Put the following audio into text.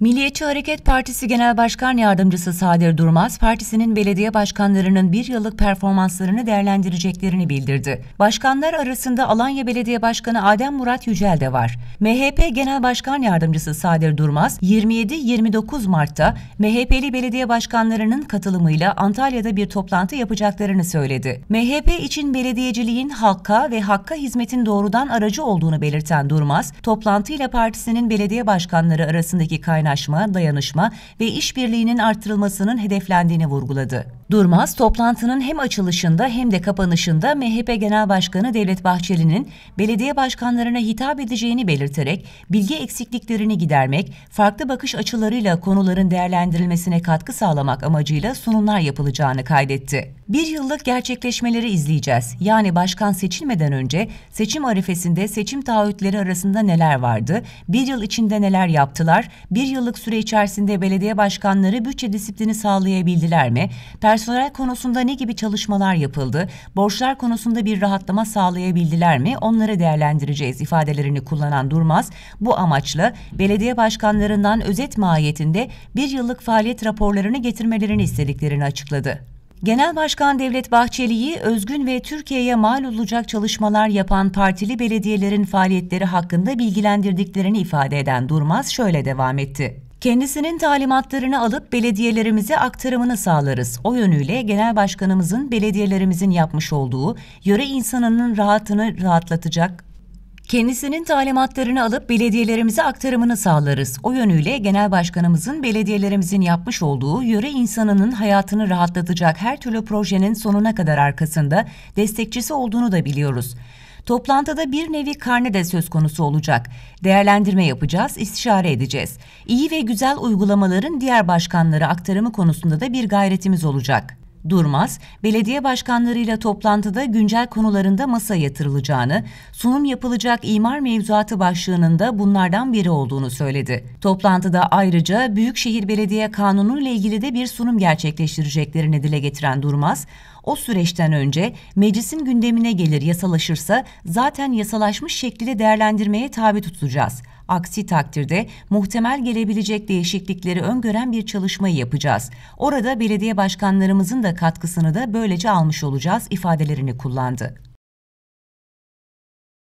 Milliyetçi Hareket Partisi Genel Başkan Yardımcısı Sadir Durmaz, partisinin belediye başkanlarının bir yıllık performanslarını değerlendireceklerini bildirdi. Başkanlar arasında Alanya Belediye Başkanı Adem Murat Yücel de var. MHP Genel Başkan Yardımcısı Sadir Durmaz, 27-29 Mart'ta MHP'li belediye başkanlarının katılımıyla Antalya'da bir toplantı yapacaklarını söyledi. MHP için belediyeciliğin halka ve hakka hizmetin doğrudan aracı olduğunu belirten Durmaz, toplantıyla partisinin belediye başkanları arasındaki kaynak kaynaşma, dayanışma ve işbirliğinin artırılmasının hedeflendiğini vurguladı. Durmaz, toplantının hem açılışında hem de kapanışında MHP Genel Başkanı Devlet Bahçeli'nin belediye başkanlarına hitap edeceğini belirterek bilgi eksikliklerini gidermek, farklı bakış açılarıyla konuların değerlendirilmesine katkı sağlamak amacıyla sunumlar yapılacağını kaydetti. Bir yıllık gerçekleşmeleri izleyeceğiz. Yani başkan seçilmeden önce seçim arifesinde seçim taahhütleri arasında neler vardı, bir yıl içinde neler yaptılar, bir yıllık süre içerisinde belediye başkanları bütçe disiplini sağlayabildiler mi, Personel konusunda ne gibi çalışmalar yapıldı? Borçlar konusunda bir rahatlama sağlayabildiler mi? Onları değerlendireceğiz ifadelerini kullanan Durmaz, bu amaçla belediye başkanlarından özet mahiyetinde bir yıllık faaliyet raporlarını getirmelerini istediklerini açıkladı. Genel Başkan Devlet Bahçeli'yi özgün ve Türkiye'ye mal olacak çalışmalar yapan partili belediyelerin faaliyetleri hakkında bilgilendirdiklerini ifade eden Durmaz şöyle devam etti. Kendisinin talimatlarını alıp belediyelerimize aktarımını sağlarız. O yönüyle Genel Başkanımızın belediyelerimizin yapmış olduğu yöre insanının rahatını rahatlatacak Kendisinin talimatlarını alıp belediyelerimize aktarımını sağlarız. O yönüyle Genel Başkanımızın belediyelerimizin yapmış olduğu yöre insanının hayatını rahatlatacak her türlü projenin sonuna kadar arkasında destekçisi olduğunu da biliyoruz. Toplantıda bir nevi karne de söz konusu olacak. Değerlendirme yapacağız, istişare edeceğiz. İyi ve güzel uygulamaların diğer başkanlara aktarımı konusunda da bir gayretimiz olacak. Durmaz, belediye başkanlarıyla toplantıda güncel konularında masa yatırılacağını, sunum yapılacak imar mevzuatı başlığının da bunlardan biri olduğunu söyledi. Toplantıda ayrıca Büyükşehir Belediye Kanunu ile ilgili de bir sunum gerçekleştireceklerini dile getiren Durmaz, o süreçten önce meclisin gündemine gelir yasalaşırsa zaten yasalaşmış şekliyle değerlendirmeye tabi tutulacağız. Aksi takdirde muhtemel gelebilecek değişiklikleri öngören bir çalışmayı yapacağız. Orada belediye başkanlarımızın da katkısını da böylece almış olacağız ifadelerini kullandı.